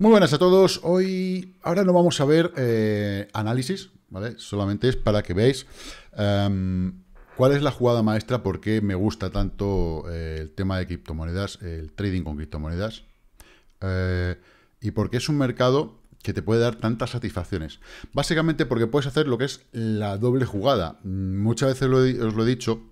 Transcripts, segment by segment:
Muy buenas a todos. Hoy, ahora no vamos a ver eh, análisis, ¿vale? Solamente es para que veáis em, cuál es la jugada maestra, por qué me gusta tanto eh, el tema de criptomonedas, el trading con criptomonedas, eh, y por qué es un mercado que te puede dar tantas satisfacciones. Básicamente porque puedes hacer lo que es la doble jugada. Muchas veces os lo he dicho,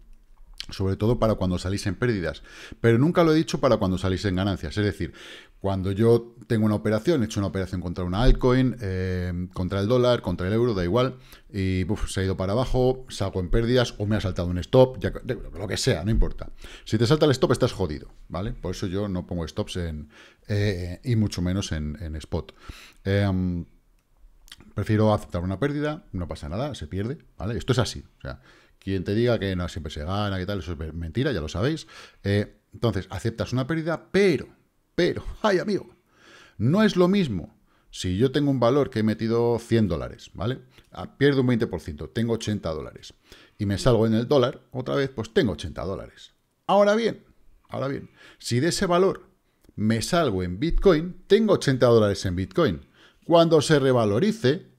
sobre todo para cuando salís en pérdidas, pero nunca lo he dicho para cuando salís en ganancias, es decir, cuando yo tengo una operación, he hecho una operación contra una altcoin, eh, contra el dólar, contra el euro, da igual, y se ha ido para abajo, salgo en pérdidas o me ha saltado un stop, ya, lo que sea, no importa. Si te salta el stop estás jodido, ¿vale? Por eso yo no pongo stops en eh, y mucho menos en, spot. Em, prefiero aceptar una pérdida, no pasa nada, se pierde, ¿vale? Esto es así, o sea, quien te diga que no siempre se gana, que tal, eso es mentira, ya lo sabéis. Eh, entonces, aceptas una pérdida, pero, pero, ay amigo, no es lo mismo si yo tengo un valor que he metido 100 dólares, ¿vale? Ah, pierdo un 20%, tengo 80 dólares. Y me salgo en el dólar, otra vez, pues tengo 80 dólares. Ahora bien, ahora bien, si de ese valor me salgo en Bitcoin, tengo 80 dólares en Bitcoin. Cuando se revalorice,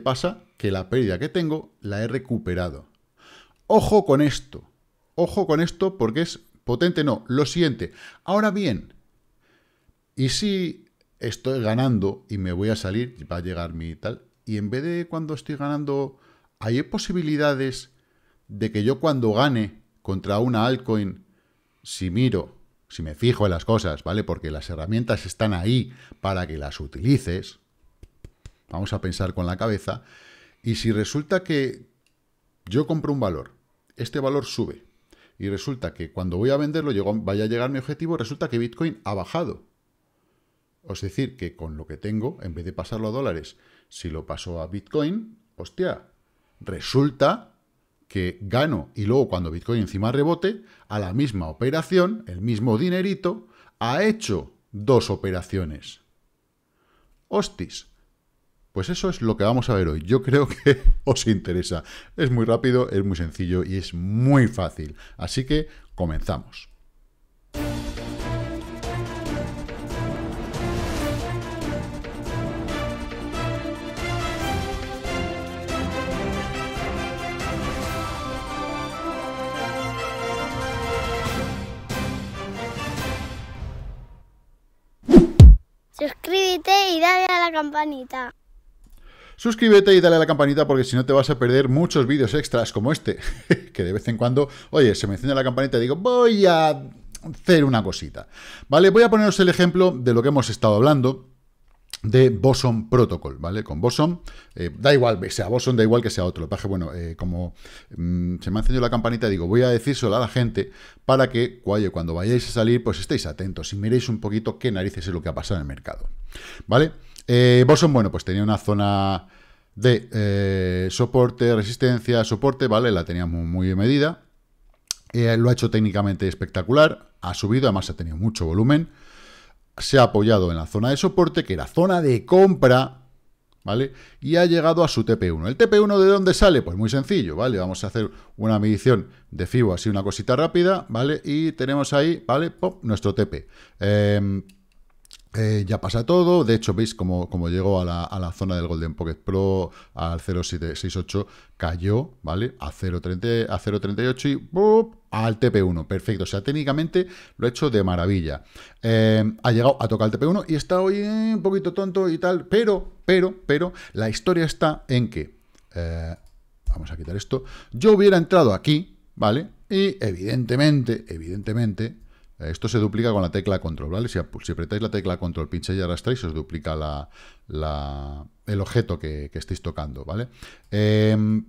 pasa? Que la pérdida que tengo la he recuperado. Ojo con esto. Ojo con esto porque es potente. No, lo siente Ahora bien, ¿y si estoy ganando y me voy a salir, va a llegar mi tal, y en vez de cuando estoy ganando, ¿hay posibilidades de que yo cuando gane contra una altcoin, si miro, si me fijo en las cosas, ¿vale? Porque las herramientas están ahí para que las utilices, Vamos a pensar con la cabeza. Y si resulta que yo compro un valor, este valor sube, y resulta que cuando voy a venderlo, vaya a llegar mi objetivo, resulta que Bitcoin ha bajado. Es decir, que con lo que tengo, en vez de pasarlo a dólares, si lo paso a Bitcoin, hostia, resulta que gano y luego cuando Bitcoin encima rebote, a la misma operación, el mismo dinerito, ha hecho dos operaciones. Hostis, pues eso es lo que vamos a ver hoy. Yo creo que os interesa. Es muy rápido, es muy sencillo y es muy fácil. Así que comenzamos. Suscríbete y dale a la campanita. Suscríbete y dale a la campanita porque si no te vas a perder muchos vídeos extras como este, que de vez en cuando, oye, se me enciende la campanita y digo, voy a hacer una cosita. ¿Vale? Voy a poneros el ejemplo de lo que hemos estado hablando de Boson Protocol, ¿vale? Con Boson, eh, da igual sea Boson, da igual que sea otro. Lo bueno, eh, como mm, se me ha encendido la campanita, digo, voy a decírselo a la gente para que, cuando vayáis a salir, pues estéis atentos y miréis un poquito qué narices es lo que ha pasado en el mercado, ¿vale? vale eh, bueno, pues tenía una zona de eh, soporte, resistencia, soporte, ¿vale? La teníamos muy bien medida. Eh, lo ha hecho técnicamente espectacular. Ha subido, además ha tenido mucho volumen. Se ha apoyado en la zona de soporte, que era zona de compra, ¿vale? Y ha llegado a su TP1. ¿El TP1 de dónde sale? Pues muy sencillo, ¿vale? Vamos a hacer una medición de FIBO, así una cosita rápida, ¿vale? Y tenemos ahí, ¿vale? Pop, nuestro TP. Em, eh, ya pasa todo, de hecho veis como, llegó a la, zona del Golden Pocket Pro al 0768, cayó, ¿vale? A 0.38 y al TP1, perfecto, o sea, técnicamente lo he hecho de maravilla. Eh, ha llegado a tocar el TP1 y está hoy un poquito tonto y tal, pero, pero, pero, la historia está en que, eh, vamos a quitar esto, yo hubiera entrado aquí, ¿vale? Y evidentemente, evidentemente, eh, esto se duplica con la tecla control, ¿vale? Si, apretáis la tecla control, pinche y arrastráis, os duplica la, el objeto que, que, tocando, ¿vale? Em,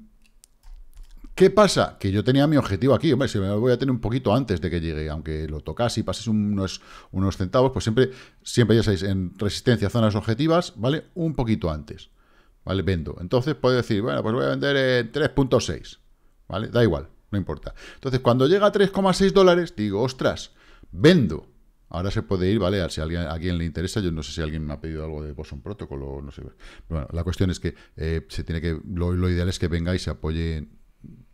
¿Qué pasa? Que yo tenía mi objetivo aquí, hombre, si me lo voy a tener un poquito antes de que llegue, aunque lo tocas y pases unos, unos centavos, pues siempre, siempre ya sabéis, en resistencia, a zonas objetivas, ¿vale? Un poquito antes, ¿vale? Vendo. Entonces puedo decir, bueno, pues voy a vender en 3.6, ¿vale? Da igual, no importa. Entonces, cuando llega a 3,6 dólares, digo, ostras, vendo. Ahora se puede ir, ¿vale? Si a alguien, a alguien le interesa, yo no sé si alguien me ha pedido algo de boson Protocol o no sé. bueno, la cuestión es que eh, se tiene que. Lo, ideal es que venga y se apoye,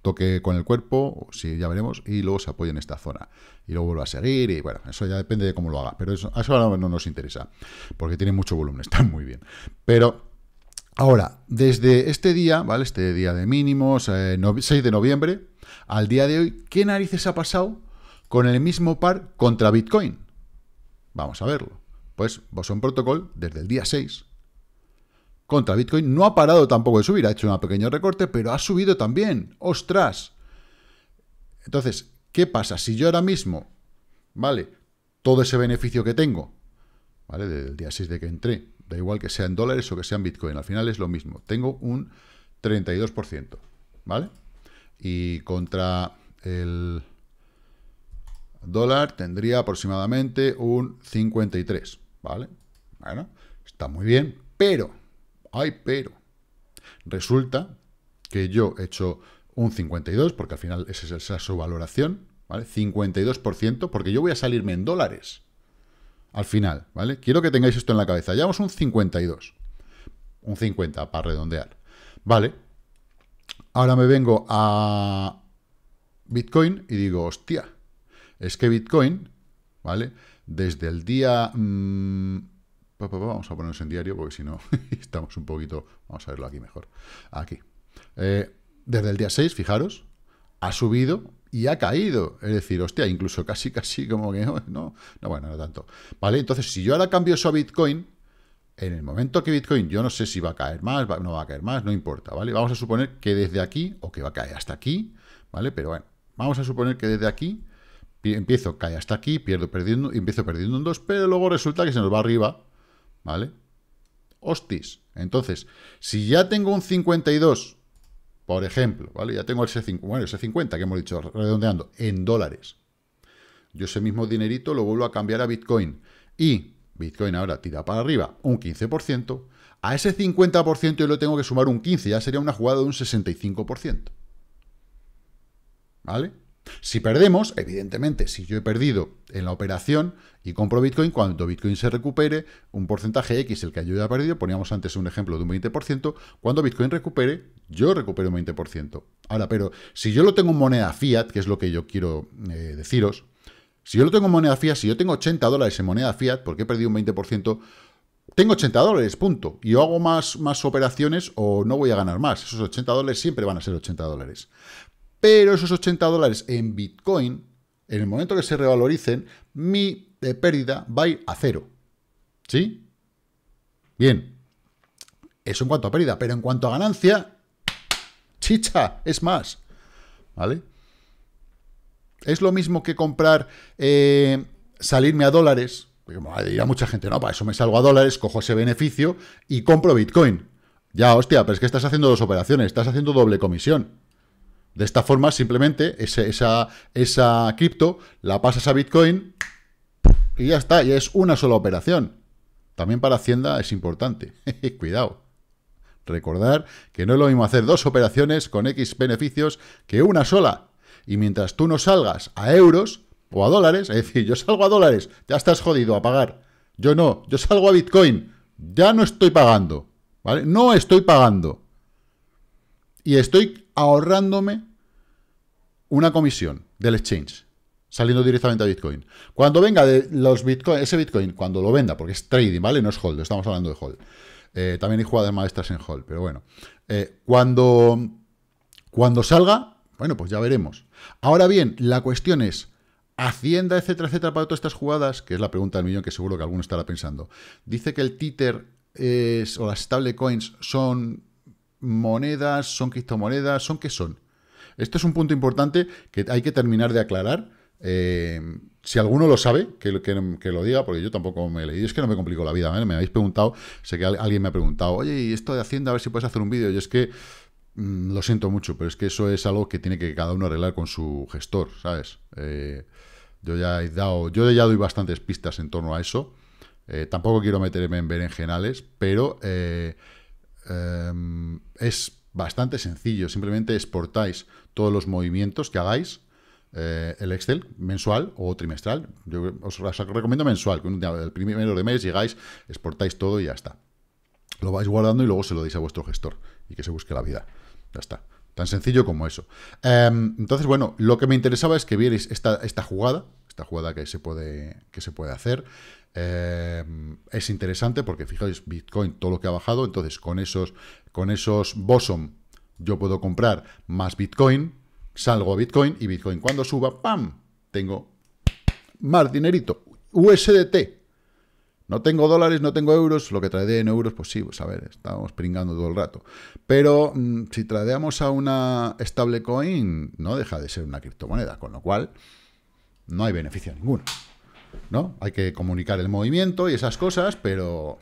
toque con el cuerpo, si ya veremos, y luego se apoye en esta zona. Y luego vuelva a seguir, y bueno, eso ya depende de cómo lo haga. Pero eso, eso ahora no nos interesa, porque tiene mucho volumen, está muy bien. Pero Ahora, desde este día, ¿vale? Este día de mínimos, 6 eh, de noviembre, al día de hoy, ¿qué narices ha pasado? con el mismo par contra Bitcoin. Vamos a verlo. Pues Boson Protocol, desde el día 6, contra Bitcoin, no ha parado tampoco de subir, ha hecho un pequeño recorte, pero ha subido también. ¡Ostras! Entonces, ¿qué pasa? Si yo ahora mismo, ¿vale? Todo ese beneficio que tengo, ¿vale? Del día 6 de que entré, da igual que sea en dólares o que sea en Bitcoin, al final es lo mismo. Tengo un 32%, ¿vale? Y contra el dólar tendría aproximadamente un 53, ¿vale? Bueno, está muy bien, pero, ay, pero, resulta que yo he hecho un 52, porque al final esa es, esa su valoración, ¿vale? 52%, porque yo voy a salirme en dólares al final, ¿vale? Quiero que tengáis esto en la cabeza. Llevamos un 52, un 50 para redondear, ¿vale? Ahora me vengo a Bitcoin y digo, hostia, es que Bitcoin, ¿vale? Desde el día... Mm, vamos a ponernos en diario porque si no estamos un poquito... Vamos a verlo aquí mejor. Aquí. Eh, desde el día 6, fijaros, ha subido y ha caído. Es decir, hostia, incluso casi, casi como que no, bueno, no tanto. ¿Vale? Entonces, si yo ahora cambio eso a Bitcoin, en el momento que Bitcoin, yo no sé si va a caer más, no va a caer más, no importa, ¿vale? Vamos a suponer que desde aquí, o que va a caer hasta aquí, ¿vale? Pero bueno, vamos a suponer que desde aquí Empiezo, cae hasta aquí, pierdo empiezo perdiendo un 2, pero luego resulta que se nos va arriba, ¿vale? Hostis. Entonces, si ya tengo un 52, por ejemplo, ¿vale? Ya tengo ese, ese 50 que hemos dicho, redondeando, en dólares. Yo ese mismo dinerito lo vuelvo a cambiar a Bitcoin. Y Bitcoin ahora tira para arriba un 15%. A ese 50% yo lo tengo que sumar un 15%, ya sería una jugada de un 65%. ¿Vale? Si perdemos, evidentemente, si yo he perdido en la operación y compro Bitcoin, cuando Bitcoin se recupere, un porcentaje X, el que yo perdido, poníamos antes un ejemplo de un 20%, cuando Bitcoin recupere, yo recupero un 20%. Ahora, pero si yo lo tengo en moneda fiat, que es lo que yo quiero eh, deciros, si yo lo tengo en moneda fiat, si yo tengo 80 dólares en moneda fiat, porque he perdido un 20%, tengo 80 dólares, punto. Y yo hago más, más operaciones o no voy a ganar más. Esos 80 dólares siempre van a ser 80 dólares pero esos 80 dólares en Bitcoin, en el momento que se revaloricen, mi pérdida va a ir a cero. ¿Sí? Bien. Eso en cuanto a pérdida, pero en cuanto a ganancia, chicha, es más. ¿Vale? Es lo mismo que comprar, eh, salirme a dólares. Como dirá mucha gente, no, para eso me salgo a dólares, cojo ese beneficio y compro Bitcoin. Ya, hostia, pero es que estás haciendo dos operaciones, estás haciendo doble comisión. De esta forma, simplemente esa, esa cripto la pasas a Bitcoin y ya está, ya es una sola operación. También para Hacienda es importante. Cuidado. Recordar que no es lo mismo hacer dos operaciones con X beneficios que una sola. Y mientras tú no salgas a euros o a dólares, es decir, yo salgo a dólares, ya estás jodido a pagar. Yo no, yo salgo a Bitcoin, ya no estoy pagando. ¿Vale? No estoy pagando y estoy ahorrándome una comisión del exchange, saliendo directamente a Bitcoin. Cuando venga de los Bitcoin, ese Bitcoin, cuando lo venda, porque es trading, ¿vale? No es hold, estamos hablando de hold. Eh, también hay jugadas maestras en hold, pero bueno. Eh, cuando, cuando salga, bueno, pues ya veremos. Ahora bien, la cuestión es, Hacienda, etcétera, etcétera, para todas estas jugadas, que es la pregunta del millón que seguro que alguno estará pensando. Dice que el títer o las stablecoins son monedas, son criptomonedas, son qué son. Esto es un punto importante que hay que terminar de aclarar. Eh, si alguno lo sabe, que, lo diga, porque yo tampoco me leí. Es que no me complico la vida, ¿eh? me habéis preguntado, sé que alguien me ha preguntado, oye, ¿y esto de Hacienda? A ver si puedes hacer un vídeo. Y es que mm, lo siento mucho, pero es que eso es algo que tiene que cada uno arreglar con su gestor, ¿sabes? Eh, yo ya he dado, yo ya doy bastantes pistas en torno a eso. Eh, tampoco quiero meterme en berenjenales, pero Em, es bastante sencillo. Simplemente exportáis todos los movimientos que hagáis, eh, el Excel mensual o trimestral. Yo os, recomiendo mensual, que el primero de mes llegáis, exportáis todo y ya está. Lo vais guardando y luego se lo deis a vuestro gestor y que se busque la vida. Ya está. Tan sencillo como eso. Em, entonces, bueno, lo que me interesaba es que vierais esta jugada, esta jugada que se puede, que se puede hacer. Eh, es interesante porque fijáis, Bitcoin, todo lo que ha bajado, entonces con esos, con esos Bosom yo puedo comprar más Bitcoin, salgo a Bitcoin y Bitcoin cuando suba, ¡pam! Tengo más dinerito, USDT. No tengo dólares, no tengo euros, lo que trae en euros, pues sí, pues a ver, estamos pringando todo el rato. Pero mm, si tradeamos a una stablecoin, no deja de ser una criptomoneda, con lo cual no hay beneficio ninguno. ¿No? Hay que comunicar el movimiento y esas cosas, pero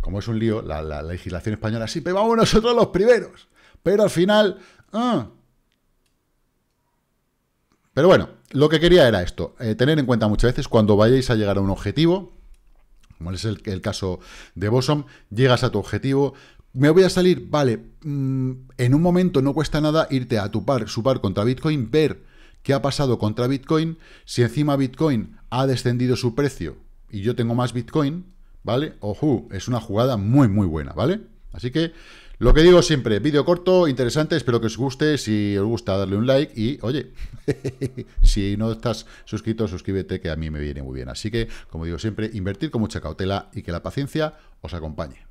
como es un lío, la, legislación española, sí, pero vamos nosotros los primeros. Pero al final... Ah. Pero bueno, lo que quería era esto. Eh, tener en cuenta muchas veces cuando vayáis a llegar a un objetivo, como es el, caso de Bosom, llegas a tu objetivo, me voy a salir, vale, mm, en un momento no cuesta nada irte a tu par, su par contra Bitcoin, ver ¿Qué ha pasado contra Bitcoin? Si encima Bitcoin ha descendido su precio y yo tengo más Bitcoin, ¿vale? Ojo, es una jugada muy, muy buena, ¿vale? Así que lo que digo siempre, vídeo corto, interesante, espero que os guste, si os gusta darle un like y, oye, si no estás suscrito, suscríbete que a mí me viene muy bien. Así que, como digo siempre, invertir con mucha cautela y que la paciencia os acompañe.